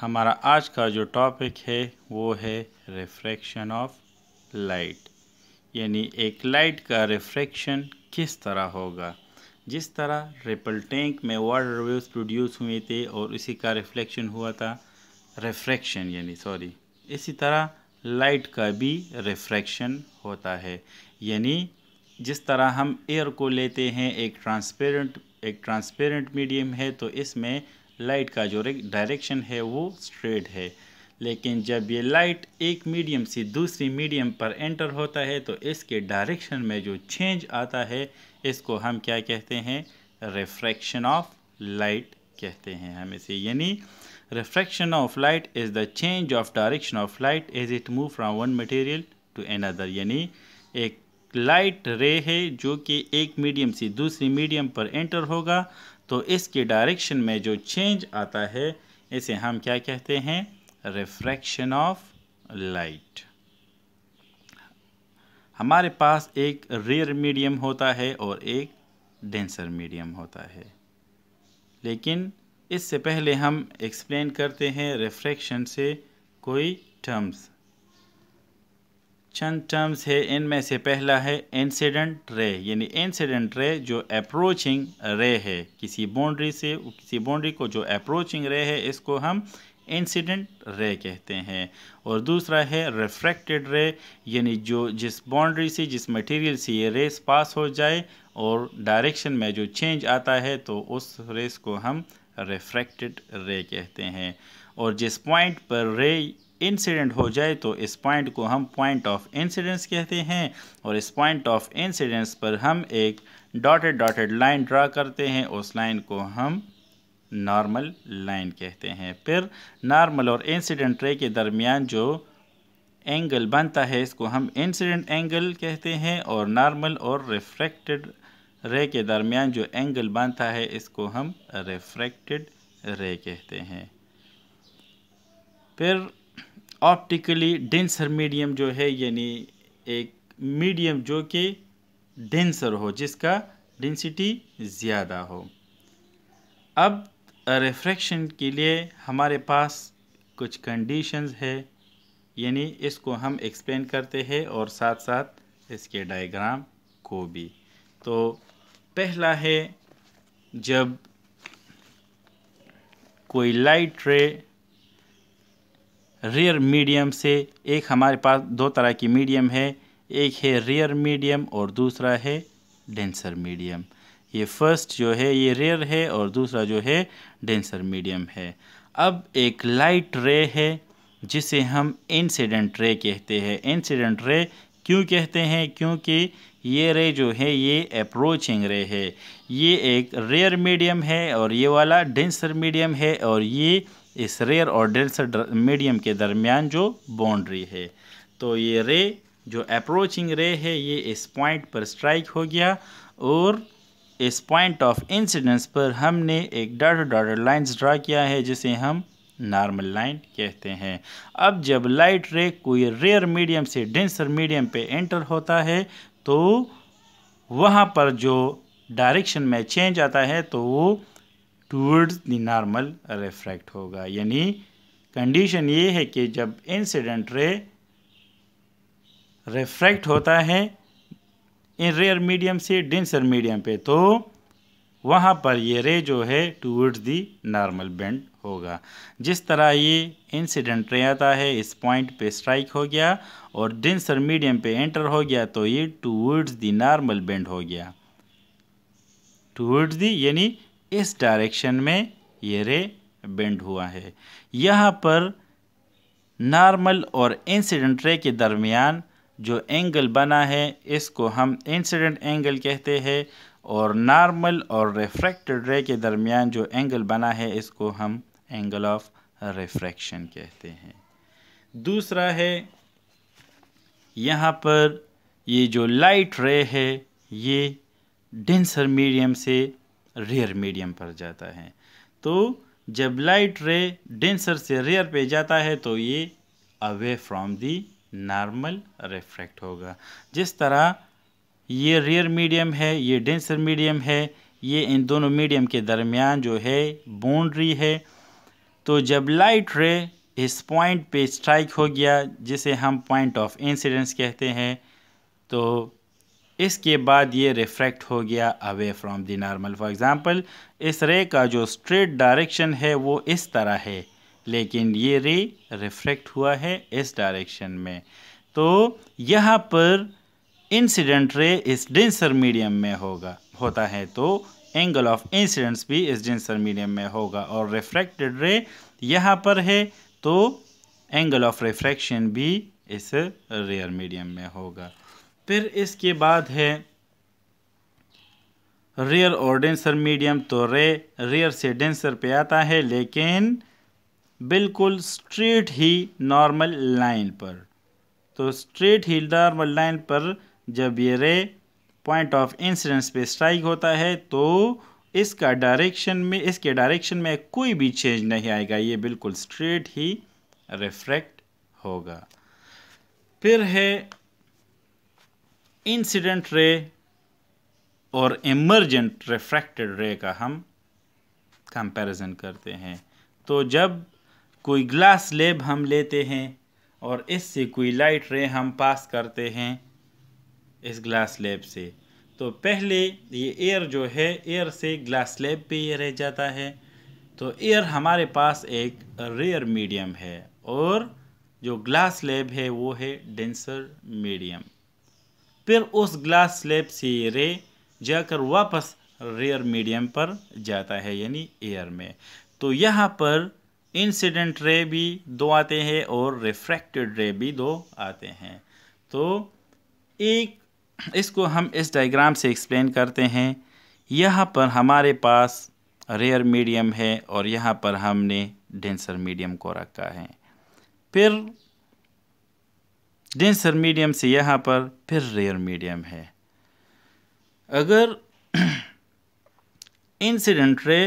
हमारा आज का जो टॉपिक है वो है रिफ्रैक्शन ऑफ लाइट यानी एक लाइट का रिफ्रैक्शन किस तरह होगा जिस तरह रिपल टैंक में वाटर वेव्स प्रोड्यूस हुए थे और इसी का रिफ्लेक्शन हुआ था रिफ्रैक्शन यानी सॉरी इसी तरह लाइट का भी रिफ्रैक्शन होता है यानी जिस तरह हम एयर को लेते हैं एक ट्रांसपेरेंट एक ट्रांसपेरेंट मीडियम है तो इसमें लाइट का जो डायरेक्शन है वो स्ट्रेट है लेकिन जब ये लाइट एक मीडियम से दूसरी मीडियम पर एंटर होता है तो इसके डायरेक्शन में जो चेंज आता है इसको हम क्या कहते हैं रिफ्रैक्शन ऑफ लाइट कहते हैं हम इसे यानी refraction of light is the change of direction of light is it move from one material to another यानी एक लाइट रे है जो कि एक मीडियम से दूसरी मीडियम पर एंटर होगा तो इसके डायरेक्शन में जो चेंज आता है इसे हम क्या कहते हैं रिफ्रैक्शन ऑफ लाइट हमारे पास एक रेयर मीडियम होता है और एक डेंसर मीडियम होता है लेकिन इससे पहले हम एक्सप्लेन करते हैं रिफ्रैक्शन से कोई टर्म्स चंद टर्म्स है इनमें से पहला है इंसिडेंट रे यानी इंसिडेंट रे जो अप्रोचिंग रे है किसी बाउंड्री से किसी बाउंड्री को जो अप्रोचिंग रे है इसको हम इंसिडेंट रे कहते हैं और दूसरा है रिफ्रैक्टेड रे यानी जो जिस बाउंड्री से जिस मटेरियल से ये रेस पास हो जाए और डायरेक्शन में जो चेंज आता है तो उस रेस को हम रिफ्रैक्टेड रे कहते हैं और जिस पॉइंट पर रे इंसिडेंट हो जाए तो इस पॉइंट को हम पॉइंट ऑफ इंसिडेंस कहते हैं और इस पॉइंट ऑफ इंसिडेंस पर हम एक डॉटेड डॉटेड लाइन ड्रा करते हैं उस लाइन को हम नॉर्मल लाइन कहते हैं फिर नॉर्मल और इंसिडेंट रे के दरमियान जो एंगल बनता है इसको हम इंसिडेंट एंगल कहते हैं और नॉर्मल और रिफ्रैक्टेड रे के दरमियान जो एंगल बनता है इसको हम रेफ्रैक्टेड रे कहते हैं फिर ऑप्टिकली डेंसर मीडियम जो है यानी एक मीडियम जो कि डेंसर हो जिसका डेंसिटी ज़्यादा हो अब रेफ्रैक्शन के लिए हमारे पास कुछ कंडीशंस है यानी इसको हम एक्सप्लेन करते हैं और साथ साथ इसके डायग्राम को भी तो पहला है जब कोई लाइट रे रेयर मीडियम से एक हमारे पास दो तरह की मीडियम है एक है रेयर मीडियम और दूसरा है डेंसर मीडियम ये फर्स्ट जो है ये रेयर है और दूसरा जो है डेंसर मीडियम है अब एक लाइट रे है जिसे हम इंसिडेंट रे कहते हैं इंसिडेंट रे क्यों कहते हैं क्योंकि ये रे जो है ये अप्रोचिंग रे है ये एक रेयर मीडियम है और ये वाला डेंसर मीडियम है और ये इस रेयर और डेंसर मीडियम के दरमियान जो बाउंड्री है तो ये रे जो अप्रोचिंग रे है ये इस पॉइंट पर स्ट्राइक हो गया और इस पॉइंट ऑफ इंसिडेंस पर हमने एक डॉट डॉट लाइंस ड्रा किया है जिसे हम नॉर्मल लाइन कहते हैं अब जब लाइट रे कोई रेयर मीडियम से डेंसर मीडियम पे एंटर होता है तो वहाँ पर जो डायरेक्शन में चेंज आता है तो वो टूवर्ड्स द नॉर्मल रिफ्रैक्ट होगा यानी कंडीशन ये है कि जब इंसिडेंट रे रिफ्रैक्ट होता है इन रेयर मीडियम से डेंसर मीडियम पे तो वहाँ पर ये रे जो है टूवर्ड्स दी नॉर्मल बेंड होगा जिस तरह ये इंसिडेंट रे आता है इस पॉइंट पे स्ट्राइक हो गया और डेंसर मीडियम पे एंटर हो गया तो ये टूवर्ड्स दी नॉर्मल बेंड हो गया टूवर्ड्स दी यानी इस डायरेक्शन में ये रे बेंड हुआ है यहाँ पर नॉर्मल और इंसिडेंट रे के दरमियान जो एंगल बना है इसको हम इंसिडेंट एंगल कहते हैं और नॉर्मल और रिफ्रैक्टेड रे के दरमियान जो एंगल बना है इसको हम एंगल ऑफ रिफ्रैक्शन कहते हैं दूसरा है यहाँ पर ये जो लाइट रे है ये डेंसर मीडियम से रेयर मीडियम पर जाता है तो जब लाइट रे डेंसर से रेयर पे जाता है तो ये away from the normal refract होगा जिस तरह ये रेयर मीडियम है ये डेंसर मीडियम है ये इन दोनों मीडियम के दरमियान जो है बाउंड्री है तो जब लाइट रे इस पॉइंट पे स्ट्राइक हो गया जिसे हम पॉइंट ऑफ इंसिडेंस कहते हैं तो इसके बाद ये रिफ्रैक्ट हो गया away from the normal for example इस रे का जो स्ट्रेट डायरेक्शन है वो इस तरह है लेकिन ये रे रिफ्रैक्ट हुआ है इस डायरेक्शन में तो यहाँ पर इंसिडेंट रे इस डेंसर मीडियम में होगा होता है तो एंगल ऑफ इंसिडेंस भी इस डेंसर मीडियम में होगा और रिफ्रैक्टेड रे यहाँ पर है तो एंगल ऑफ रिफ्रैक्शन भी इस रेयर मीडियम में होगा फिर इसके बाद है रेयर और डेंसर मीडियम तो रे रेयर से डेंसर पे आता है लेकिन बिल्कुल स्ट्रेट ही नॉर्मल लाइन पर तो स्ट्रेट ही नॉर्मल लाइन पर जब ये रे पॉइंट ऑफ इंसिडेंस पे स्ट्राइक होता है तो इसका डायरेक्शन में इसके डायरेक्शन में कोई भी चेंज नहीं आएगा ये बिल्कुल स्ट्रेट ही रिफ्रैक्ट होगा फिर है इंसिडेंट रे और इमरजेंट रिफ्रैक्टेड रे का हम कंपैरिजन करते हैं तो जब कोई ग्लास लेब हम लेते हैं और इससे कोई लाइट रे हम पास करते हैं इस ग्लास स्लेब से तो पहले ये एयर जो है एयर से ग्लास स्लेब पे ये रह जाता है तो एयर हमारे पास एक रेयर मीडियम है और जो ग्लास स्लेब है वो है डेंसर मीडियम फिर उस ग्लास स्लेब से ये रे जाकर वापस रेयर मीडियम पर जाता है यानी एयर में तो यहाँ पर इंसिडेंट रे भी दो आते हैं और रिफ्रैक्टेड रे भी दो आते हैं तो एक इसको हम इस डायग्राम से एक्सप्लेन करते हैं यहाँ पर हमारे पास रेयर मीडियम है और यहाँ पर हमने डेंसर मीडियम को रखा है फिर डेंसर मीडियम से यहाँ पर फिर रेयर मीडियम है अगर इंसिडेंट रे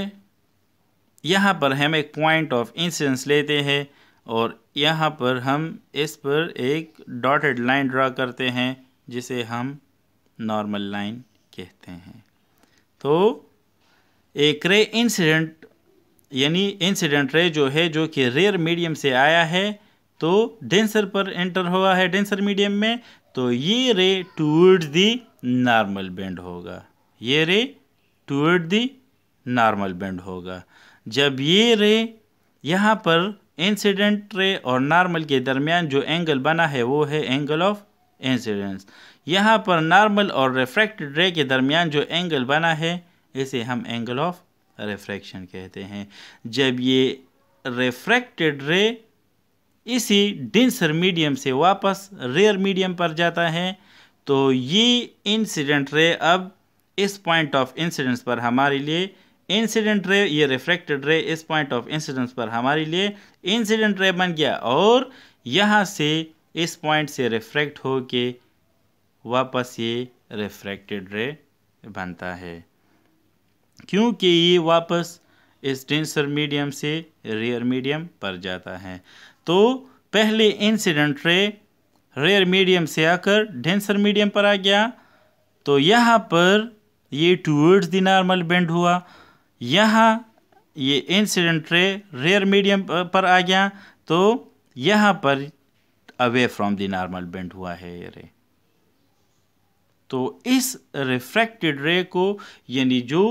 यहाँ पर हम एक पॉइंट ऑफ इंसिडेंस लेते हैं और यहाँ पर हम इस पर एक डॉटेड लाइन ड्रा करते हैं जिसे हम नॉर्मल लाइन कहते हैं तो एक रे इंसिडेंट यानी इंसिडेंट रे जो है जो कि रेयर मीडियम से आया है तो डेंसर पर एंटर हुआ है डेंसर मीडियम में तो ये रे टूवर्ड दी नॉर्मल बेंड होगा ये रे टूवर्ड दी नॉर्मल बेंड होगा जब ये रे यहाँ पर इंसिडेंट रे और नॉर्मल के दरमियान जो एंगल बना है वो है एंगल ऑफ इंसिडेंस यहाँ पर नॉर्मल और रेफ्रैक्टेड रे के दरमियान जो एंगल बना है इसे हम एंगल ऑफ रेफ्रैक्शन कहते हैं जब ये रेफ्रैक्टेड रे इसी डेंसर मीडियम से वापस रेयर मीडियम पर जाता है तो ये इंसिडेंट रे अब इस पॉइंट ऑफ इंसिडेंस पर हमारे लिए इंसिडेंट रे ये रिफ्रैक्टेड रे इस पॉइंट ऑफ इंसिडेंस पर हमारे लिए इंसिडेंट रे बन गया और यहाँ से इस पॉइंट से रिफ्रैक्ट हो के वापस ये रिफ्रैक्टेड रे बनता है क्योंकि ये वापस इस डेंसर मीडियम से रेयर मीडियम पर जाता है तो पहले इंसिडेंट रे रेयर मीडियम से आकर डेंसर मीडियम पर आ गया तो यहाँ पर ये टूवर्ड्स द नॉर्मल बेंड हुआ यहाँ ये इंसिडेंट रे रेयर मीडियम पर आ गया तो यहाँ पर away from the normal bend हुआ है ये रे तो इस रिफ्रैक्टेड रे को यानी जो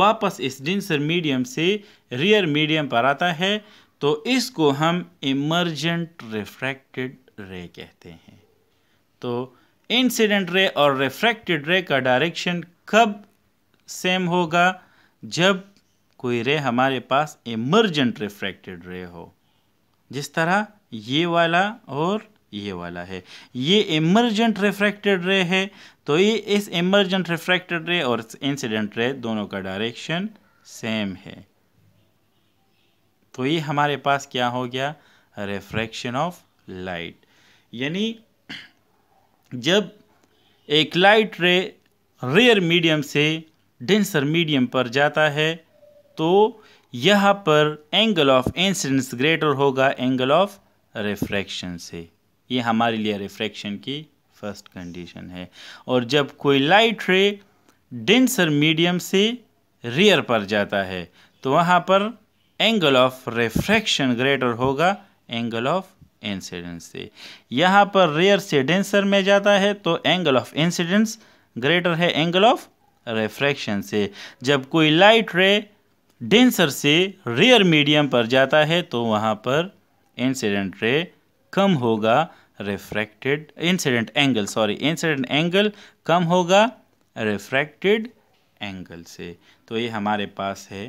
वापस इस डिंसर मीडियम से रियर मीडियम पर आता है तो इसको हम इमर्जेंट रिफ्रैक्टेड रे कहते हैं तो इंसिडेंट रे और रिफ्रैक्टेड रे का डायरेक्शन कब सेम होगा जब कोई रे हमारे पास इमर्जेंट रिफ्रैक्टेड रे हो जिस तरह ये वाला और ये वाला है ये इमरजेंट रिफ्रैक्टेड रे है तो ये इस इमरजेंट रिफ्रैक्टेड रे और इंसिडेंट रे दोनों का डायरेक्शन सेम है तो ये हमारे पास क्या हो गया रिफ्रैक्शन ऑफ लाइट यानी जब एक लाइट रे रेयर मीडियम से डेंसर मीडियम पर जाता है तो यहाँ पर एंगल ऑफ इंसिडेंस ग्रेटर होगा एंगल ऑफ रिफ्रैक्शन से ये हमारे लिए रिफ्रैक्शन की फर्स्ट कंडीशन है और जब कोई लाइट रे डेंसर मीडियम से रेयर पर जाता है तो वहाँ पर एंगल ऑफ रिफ्रैक्शन ग्रेटर होगा एंगल ऑफ इंसिडेंस से यहाँ पर रेयर से डेंसर में जाता है तो एंगल ऑफ इंसिडेंस ग्रेटर है एंगल ऑफ रिफ्रैक्शन से जब कोई लाइट रे डेंसर से रेयर मीडियम पर जाता है तो वहाँ पर इंसिडेंट रे कम होगा refracted incident angle sorry incident angle कम होगा रिफ्रैक्टेड एंगल से तो ये हमारे पास है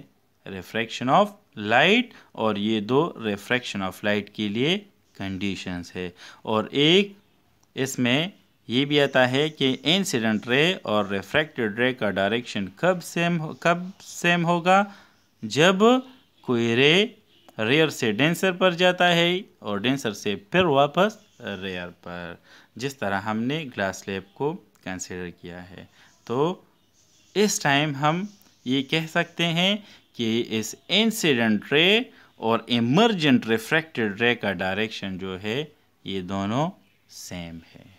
रिफ्रैक्शन ऑफ लाइट और ये दो रिफ्रैक्शन ऑफ लाइट के लिए कंडीशंस है और एक इसमें ये भी आता है कि इंसिडेंट रे और रिफ्रैक्टेड रे का डायरेक्शन कब सेम कब सेम होगा जब कोई रे रेयर से डेंसर पर जाता है और डेंसर से फिर वापस रेयर पर जिस तरह हमने ग्लास लेप को कंसिडर किया है तो इस टाइम हम ये कह सकते हैं कि इस इंसिडेंट रे और इमरजेंट रिफ्रैक्टेड रे का डायरेक्शन जो है ये दोनों सेम है